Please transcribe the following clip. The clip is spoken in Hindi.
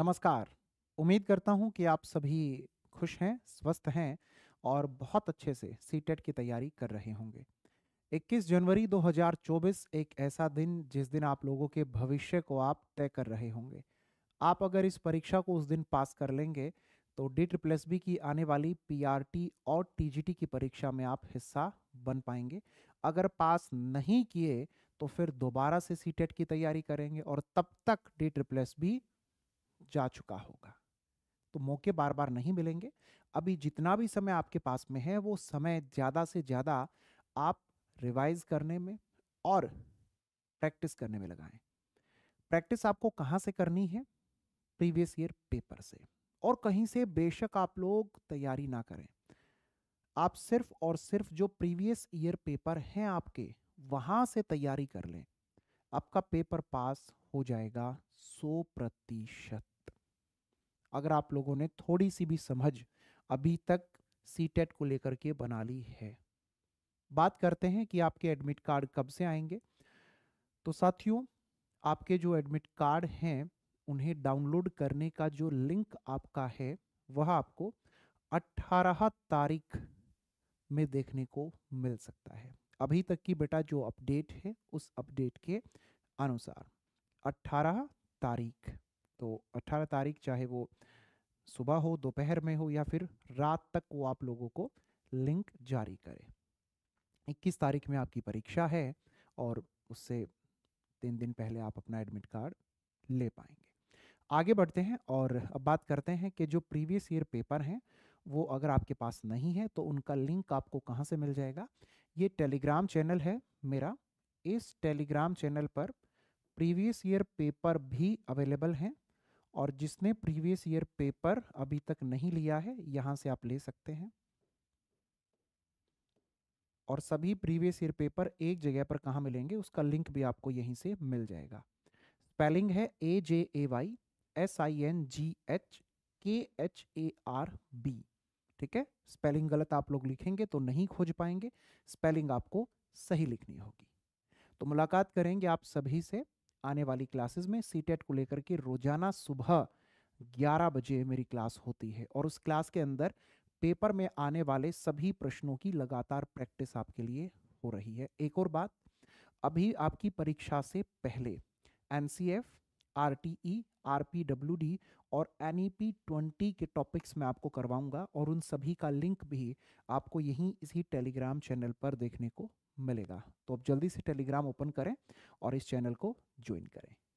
नमस्कार उम्मीद करता हूँ कि आप सभी खुश हैं स्वस्थ हैं और बहुत अच्छे से सी e की तैयारी कर रहे होंगे 21 जनवरी 2024 एक ऐसा दिन जिस दिन आप लोगों के भविष्य को आप तय कर रहे होंगे आप अगर इस परीक्षा को उस दिन पास कर लेंगे तो डी ट्रिप्लस बी की आने वाली पीआरटी और टीजीटी की परीक्षा में आप हिस्सा बन पाएंगे अगर पास नहीं किए तो फिर दोबारा से सीटेट e की तैयारी करेंगे और तब तक डी ट्रिप्लस बी जा चुका होगा तो मौके बार बार नहीं मिलेंगे अभी जितना भी समय आपके पास में है वो समय ज़्यादा से ज़्यादा आप रिवाइज करने में और प्रैक्टिस करने में लगाएं प्रैक्टिस आपको कहाँ से करनी है प्रीवियस ईयर पेपर से और कहीं से बेशक आप लोग तैयारी ना करें आप सिर्फ और सिर्फ जो प्रीवियस ईयर पेपर हैं आपके वहां से तैयारी कर लें आपका पेपर पास हो जाएगा सौ प्रतिशत अगर आप लोगों ने थोड़ी सी भी समझ अभी तक सी e को लेकर के बना ली है बात करते हैं कि आपके एडमिट कार्ड कब से आएंगे तो साथियों आपके जो एडमिट कार्ड हैं उन्हें डाउनलोड करने का जो लिंक आपका है वह आपको 18 तारीख में देखने को मिल सकता है अभी तक की बेटा जो अपडेट है उस अपडेट के अनुसार 18 तारीख तो 18 तारीख चाहे वो सुबह हो दोपहर में हो या फिर रात तक वो आप लोगों को लिंक जारी करे 21 तारीख में आपकी परीक्षा है और उससे तीन दिन पहले आप अपना एडमिट कार्ड ले पाएंगे आगे बढ़ते हैं और अब बात करते हैं कि जो प्रीवियस ईयर पेपर हैं वो अगर आपके पास नहीं है तो उनका लिंक आपको कहाँ से मिल जाएगा ये टेलीग्राम चैनल है मेरा इस टेलीग्राम चैनल पर प्रीवियस ईयर पेपर भी अवेलेबल हैं और जिसने प्रीवियस ईयर पेपर अभी तक नहीं लिया है यहाँ से आप ले सकते हैं और सभी प्रीवियस ईयर पेपर एक जगह पर कहाँ मिलेंगे उसका लिंक भी आपको यहीं से मिल जाएगा स्पेलिंग है A J A Y S I N G H K H A R B ठीक है स्पेलिंग गलत आप लोग लिखेंगे तो नहीं खोज पाएंगे स्पेलिंग आपको सही लिखनी होगी तो मुलाकात करेंगे आप सभी से आने वाली क्लासेस में सी e को लेकर के रोजाना सुबह 11 बजे मेरी क्लास होती है और उस क्लास के अंदर पेपर में आने वाले सभी प्रश्नों की लगातार प्रैक्टिस आपके लिए हो रही है एक और बात अभी आपकी परीक्षा से पहले N R T E R P W D और एन ई पी ट्वेंटी के टॉपिक्स मैं आपको करवाऊंगा और उन सभी का लिंक भी आपको यहीं इसी टेलीग्राम चैनल पर देखने को मिलेगा तो आप जल्दी से टेलीग्राम ओपन करें और इस चैनल को ज्वाइन करें